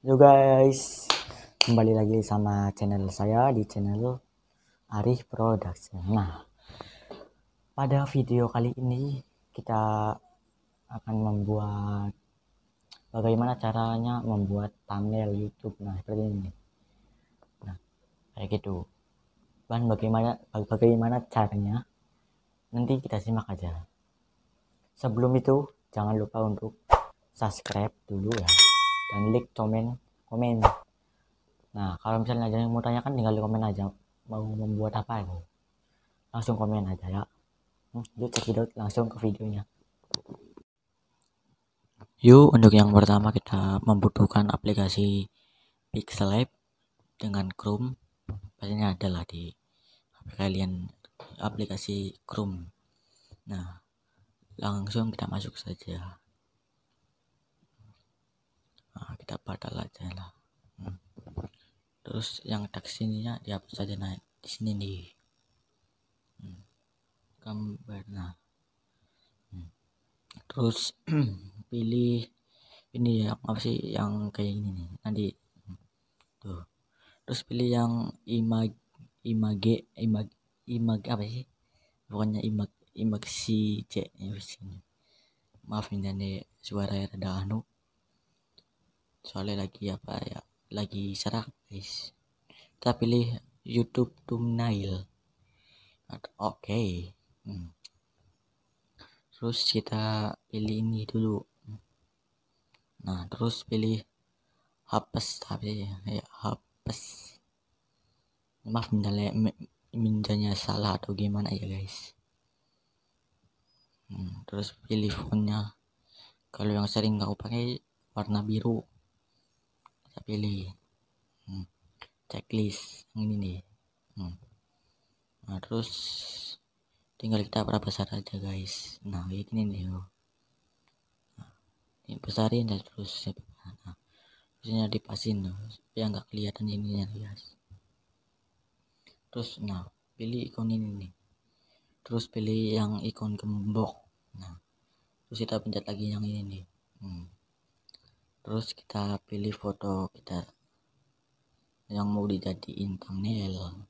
Yo guys, kembali lagi sama channel saya di channel Arif Production. Nah, pada video kali ini kita akan membuat bagaimana caranya membuat thumbnail YouTube. Nah, seperti ini. Nah, kayak gitu. Dan bagaimana bagaimana caranya? Nanti kita simak aja. Sebelum itu, jangan lupa untuk subscribe dulu ya dan like komen komen nah kalau misalnya ada yang mau tanyakan tinggal di komen aja mau membuat apa ini langsung komen aja ya hmm, yuk cekidot langsung ke videonya yuk untuk yang pertama kita membutuhkan aplikasi Pixel Lab dengan Chrome pastinya adalah di kalian aplikasi Chrome nah langsung kita masuk saja nah, kita batal aja lah hmm. terus yang taksinya dihapus saja naik di sini nih hmm. nah hmm. terus pilih ini ya apa sih yang kayak ini nih nanti hmm. tuh terus pilih yang imag image image image apa sih bukannya imag imag si c ya, maaf ini suara ada anu soalnya lagi apa ya lagi serak guys kita pilih YouTube thumbnail oke okay. hmm. terus kita pilih ini dulu nah terus pilih hapus tapi ya eh, hapus maaf misalnya minjanya salah atau gimana ya guys hmm. terus pilih fontnya kalau yang sering kau pakai warna biru tak pilih hmm. checklist yang ini nih hmm. nah, terus tinggal kita perbesar besar aja guys nah kayak nih yo nah, ini besarin dan terus nah, terusnya nah, dipasin loh supaya nggak kelihatan ini ininya guys terus nah pilih ikon ini nih terus pilih yang ikon gembok nah terus kita pencet lagi yang ini nih hmm terus kita pilih foto kita yang mau dijadiin thumbnail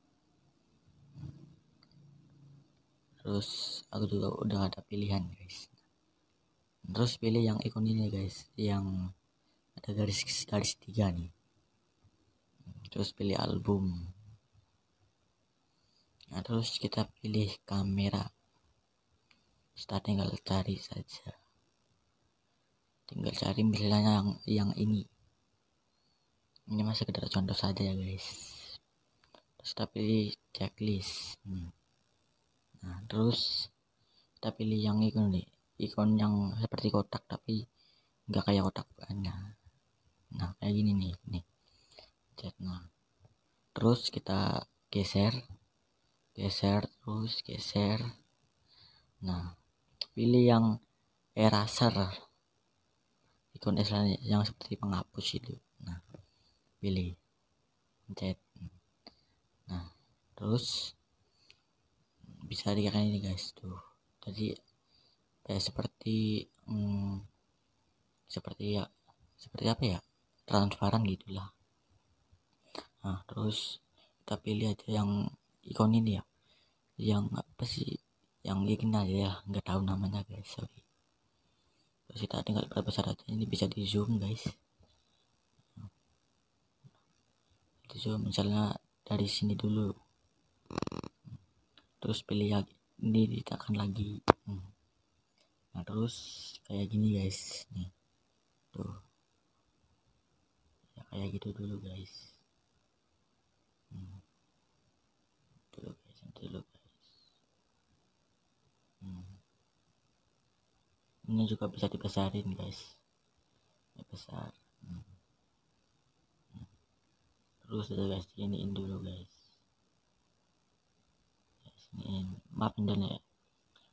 terus aku juga udah ada pilihan guys terus pilih yang ikon ini guys yang ada garis garis tiga nih terus pilih album nah terus kita pilih kamera kita tinggal cari saja tinggal cari misalnya yang yang ini ini masih sekedar contoh saja ya guys terus kita pilih checklist hmm. nah terus kita pilih yang ikon nih ikon yang seperti kotak tapi enggak kayak kotak banyak nah kayak gini nih nih chat nah terus kita geser geser terus geser nah pilih yang eraser ikon Islam yang seperti penghapus itu nah pilih pencet nah terus bisa dikatakan ini guys tuh tadi kayak seperti hmm, seperti ya seperti apa ya transparan gitulah nah terus kita pilih aja yang ikon ini ya yang apa sih yang dikenal ya nggak tahu namanya guys sorry terus kita tinggal perbesar aja ini bisa di zoom guys di zoom misalnya dari sini dulu terus pilih yang ini ditekan lagi hmm. nah terus kayak gini guys nih tuh ya kayak gitu dulu guys hmm. dulu guys dulu ini juga bisa dibesarin guys ya, besar hmm. terus ya guys in dulu guys ini in. maaf internet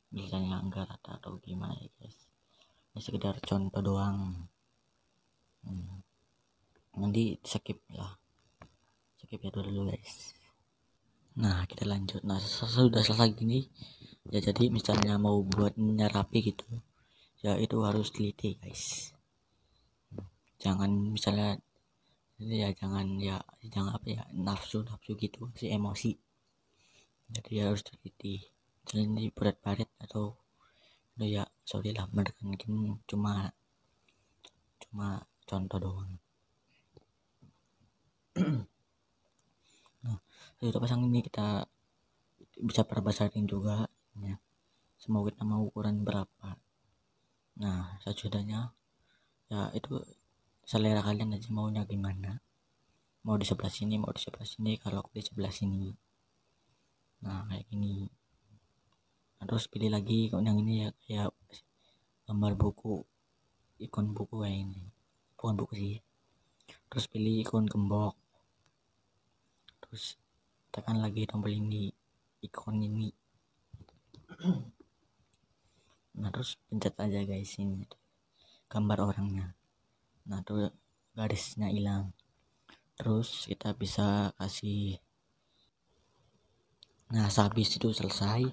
ya misalnya enggak atau gimana ya guys ini sekedar contoh doang hmm. nanti skip ya skip ya dulu guys nah kita lanjut nah sudah selesai gini ya jadi misalnya mau buat rapi gitu ya itu harus teliti guys jangan misalnya ya jangan ya jangan apa ya nafsu nafsu gitu si emosi jadi ya harus teliti di berat parit atau ya sorry lah mungkin cuma cuma contoh doang nah sudah pasang ini kita bisa perbesarin juga ya semoga kita mau ukuran berapa nah sejudahnya ya itu selera kalian aja maunya gimana mau di sebelah sini mau di sebelah sini kalau di sebelah sini nah kayak gini nah, terus pilih lagi kalau yang ini ya kayak gambar buku ikon buku kayak ini bukan buku sih terus pilih ikon gembok terus tekan lagi tombol ini ikon ini nah terus pencet aja guys ini gambar orangnya nah tuh garisnya hilang terus kita bisa kasih nah habis itu selesai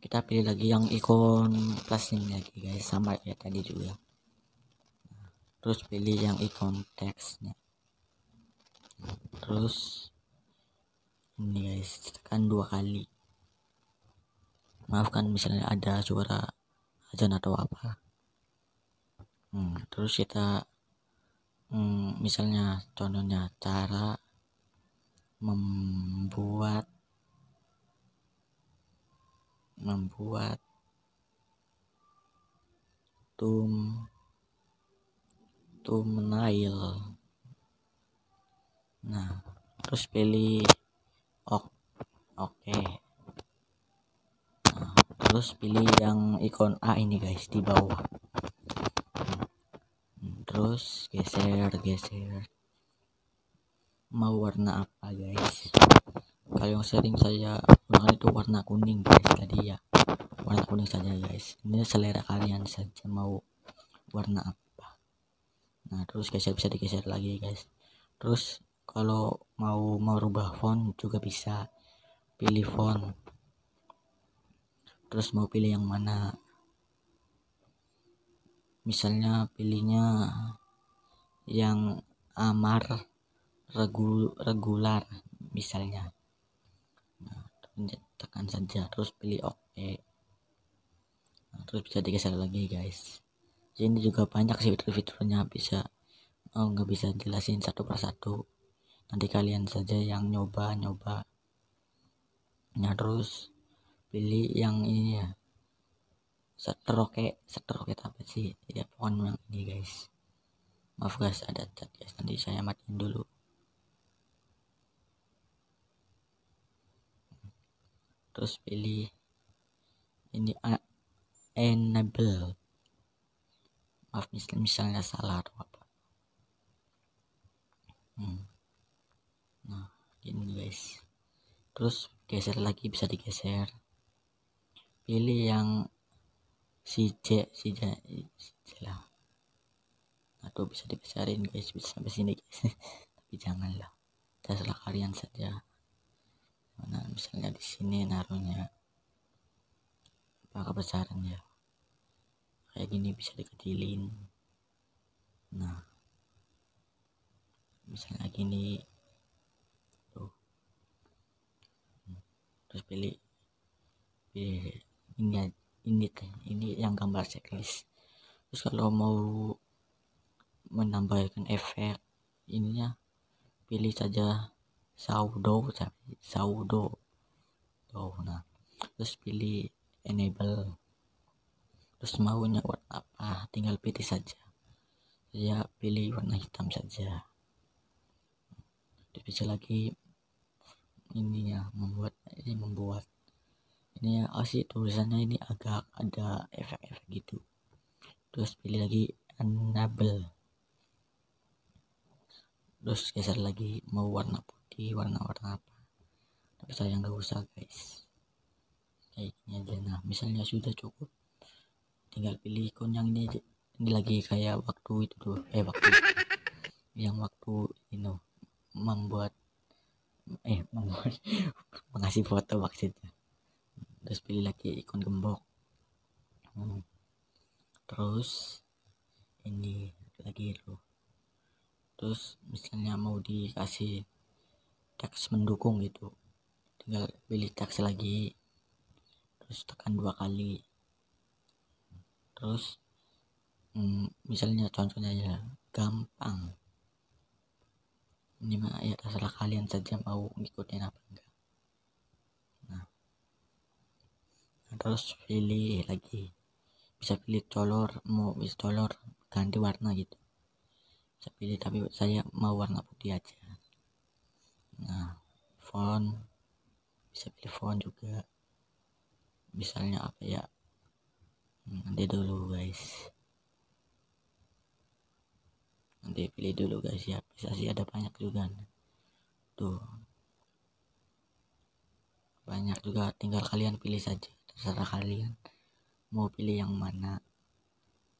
kita pilih lagi yang ikon plus ini lagi guys sama ya tadi juga terus pilih yang ikon teksnya terus ini guys tekan dua kali maafkan misalnya ada suara ajan atau apa hmm, terus kita hmm, misalnya contohnya cara membuat membuat tum tum nail, nah terus pilih ok oke okay terus pilih yang ikon A ini guys di bawah hmm, terus geser geser mau warna apa guys kalau yang sering saya gunakan itu warna kuning guys tadi ya warna kuning saja guys ini selera kalian saja mau warna apa nah terus geser bisa digeser lagi guys terus kalau mau merubah font juga bisa pilih font terus mau pilih yang mana misalnya pilihnya yang amar regu, regular misalnya nah, tekan saja terus pilih OK nah, terus bisa digeser lagi guys jadi ini juga banyak sih fitur-fiturnya bisa oh nggak bisa jelasin satu persatu nanti kalian saja yang nyoba nyoba nah terus pilih yang ini ya setroke setroke apa sih ya pohon yang ini guys maaf guys ada cat guys nanti saya matiin dulu terus pilih ini uh, enable maaf misalnya, misalnya salah atau apa hmm. nah ini guys terus geser lagi bisa digeser pilih yang si C si J, si J lah atau bisa dibesarin guys bisa sampai sini guys tapi janganlah terserah kalian saja mana misalnya di sini naruhnya apa kebesaran ya kayak gini bisa dikecilin nah misalnya gini tuh hmm. terus pilih pilih ini ini ini yang gambar checklist terus kalau mau menambahkan efek ininya pilih saja saudo saudo oh, nah terus pilih enable terus maunya warna apa tinggal pilih saja ya pilih warna hitam saja terus bisa lagi ini ya membuat ini membuat ini ya oh tulisannya ini agak ada efek-efek gitu terus pilih lagi enable terus geser lagi mau warna putih warna-warna apa tapi saya nggak usah guys kayaknya aja nah misalnya sudah cukup tinggal pilih ikon yang ini aja ini lagi kayak waktu itu tuh eh waktu yang waktu ini you know, membuat eh membuat mengasih foto waktu itu terus pilih lagi ikon gembok hmm. terus ini lagi itu terus misalnya mau dikasih teks mendukung gitu tinggal pilih teks lagi terus tekan dua kali terus hmm, misalnya contohnya ya gampang ini mah ya terserah kalian saja mau ngikutin apa enggak terus pilih lagi bisa pilih color mau bisa color ganti warna gitu bisa pilih tapi saya mau warna putih aja nah font bisa pilih font juga misalnya apa ya nanti dulu guys nanti pilih dulu guys ya bisa sih ada banyak juga tuh banyak juga tinggal kalian pilih saja terserah kalian mau pilih yang mana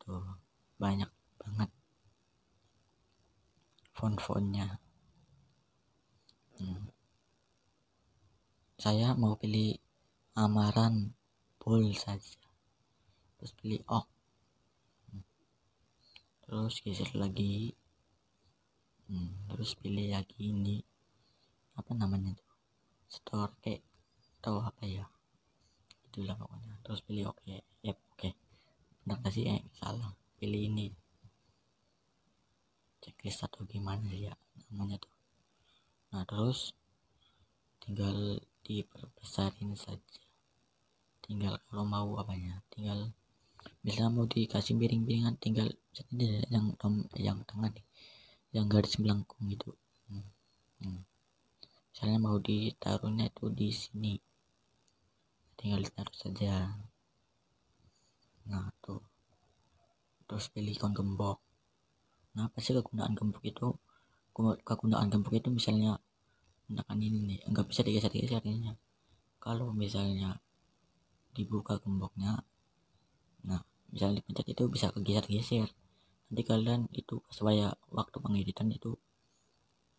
tuh banyak banget font-fontnya hmm. saya mau pilih amaran full saja terus pilih ok hmm. terus geser lagi hmm. terus pilih lagi ini apa namanya tuh store kayak atau apa ya itulah pokoknya terus pilih oke okay. yep, oke okay. enggak kasih eh salah pilih ini checklist atau gimana ya namanya tuh nah terus tinggal diperbesarin saja tinggal kalau mau apanya tinggal misalnya mau dikasih miring-miringan tinggal ini yang yang tengah nih yang garis melengkung gitu hmm. Hmm. misalnya mau ditaruhnya itu di sini tinggal ditaruh saja nah tuh terus pilih ikon gembok nah apa sih kegunaan gembok itu kegunaan gembok itu misalnya menekan ini nih enggak bisa digeser-geser kalau misalnya dibuka gemboknya nah misalnya dipencet itu bisa kegeser-geser nanti kalian itu supaya waktu pengeditan itu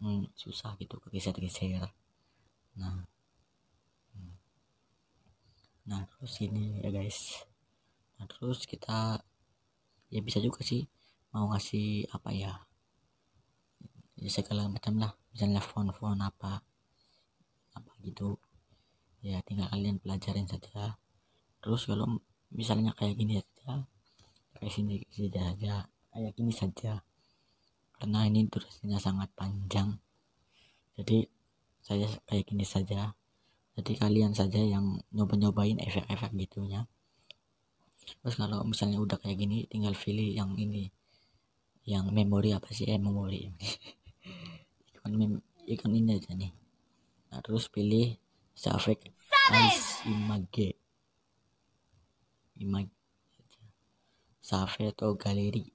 hmm, susah gitu kegeser-geser nah nah terus ini ya guys nah terus kita ya bisa juga sih mau ngasih apa ya, ya segala macam lah misalnya font-font apa apa gitu ya tinggal kalian pelajarin saja terus kalau misalnya kayak gini saja kayak sini saja aja kayak gini saja karena ini durasinya sangat panjang jadi saya kayak gini saja jadi kalian saja yang nyoba-nyobain efek-efek gitunya terus kalau misalnya udah kayak gini tinggal pilih yang ini yang memori apa sih eh memori ikon mem ikon ini aja nih nah, terus pilih save, Ice Image Image Save atau galeri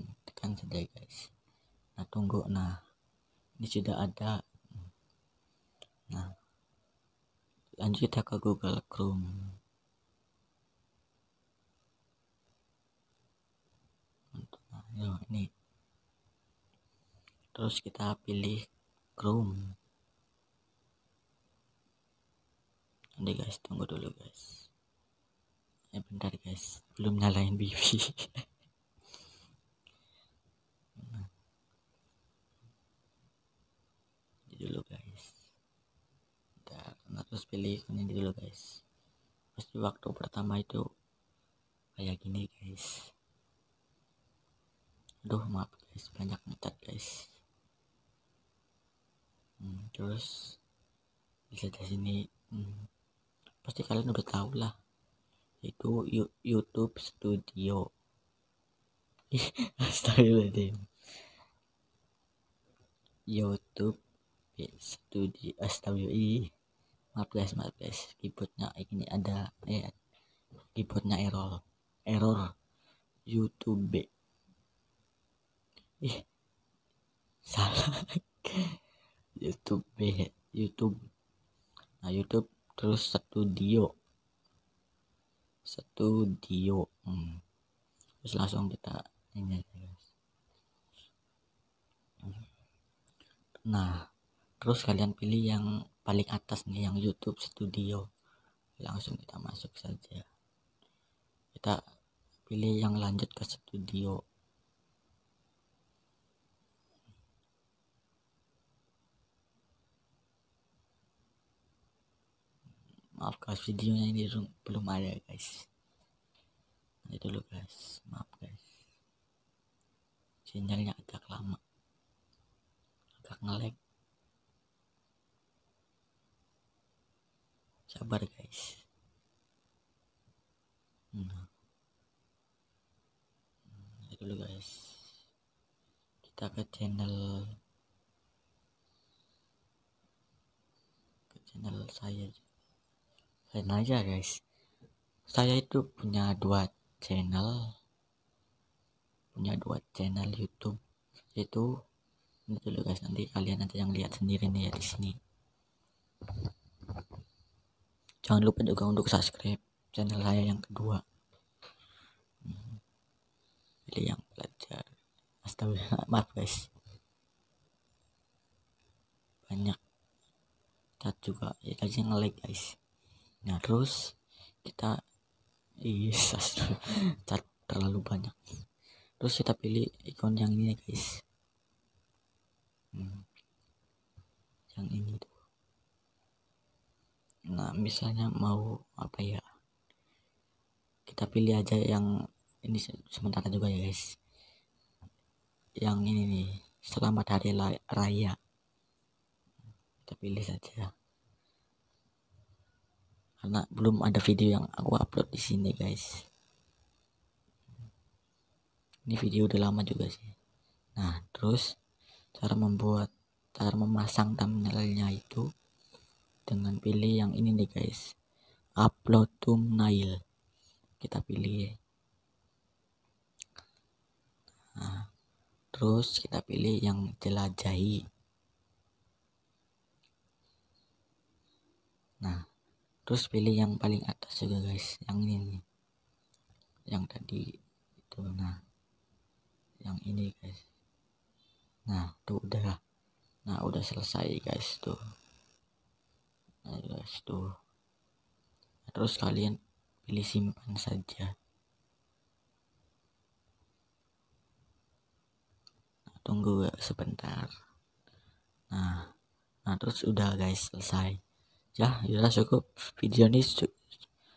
hmm, tekan saja guys nah tunggu nah ini sudah ada hmm. nah Lanjut kita ya ke Google Chrome. Nah, ya, ini. Terus kita pilih Chrome. Nanti guys, tunggu dulu guys. Ya bentar guys, belum nyalain wifi. Jadi nah. dulu guys terus pilih ini gitu loh guys pasti waktu pertama itu kayak gini guys aduh maaf guys banyak ngecat guys hmm, terus bisa di sini hmm, pasti kalian udah tau lah itu YouTube Studio Astagfirullahaladzim YouTube Studio Astagfirullahaladzim maaf guys maaf guys keyboardnya ini ada eh keyboardnya error error YouTube ih salah YouTube YouTube nah YouTube terus studio studio hmm. terus langsung kita ini guys hmm. nah terus kalian pilih yang paling atas nih yang YouTube Studio langsung kita masuk saja kita pilih yang lanjut ke Studio maaf guys videonya ini belum ada guys nanti dulu guys maaf guys sinyalnya agak lama agak ngelag sabar guys nah, nah dulu guys kita ke channel ke channel saya channel aja guys saya itu punya dua channel punya dua channel YouTube itu itu dulu guys nanti kalian ada yang lihat sendiri nih ya di sini jangan lupa juga untuk subscribe channel saya yang kedua pilih hmm. yang belajar astaga maaf guys banyak cat juga ya kasih nge like guys nah terus kita yes iya, cat terlalu banyak terus kita pilih ikon yang ini guys hmm. yang ini tuh nah misalnya mau apa ya kita pilih aja yang ini sementara juga ya guys yang ini nih selamat hari raya kita pilih saja karena belum ada video yang aku upload di sini guys ini video udah lama juga sih nah terus cara membuat cara memasang thumbnailnya itu dengan pilih yang ini nih guys upload thumbnail kita pilih nah, terus kita pilih yang jelajahi nah terus pilih yang paling atas juga guys yang ini nih yang tadi itu nah yang ini guys nah tuh udah nah udah selesai guys tuh tuh terus kalian pilih simpan saja nah, tunggu sebentar nah nah terus udah guys selesai ya sudah cukup video ini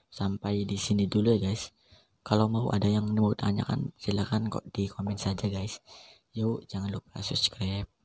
sampai di sini dulu ya guys kalau mau ada yang mau tanyakan silahkan kok di komen saja guys yuk jangan lupa subscribe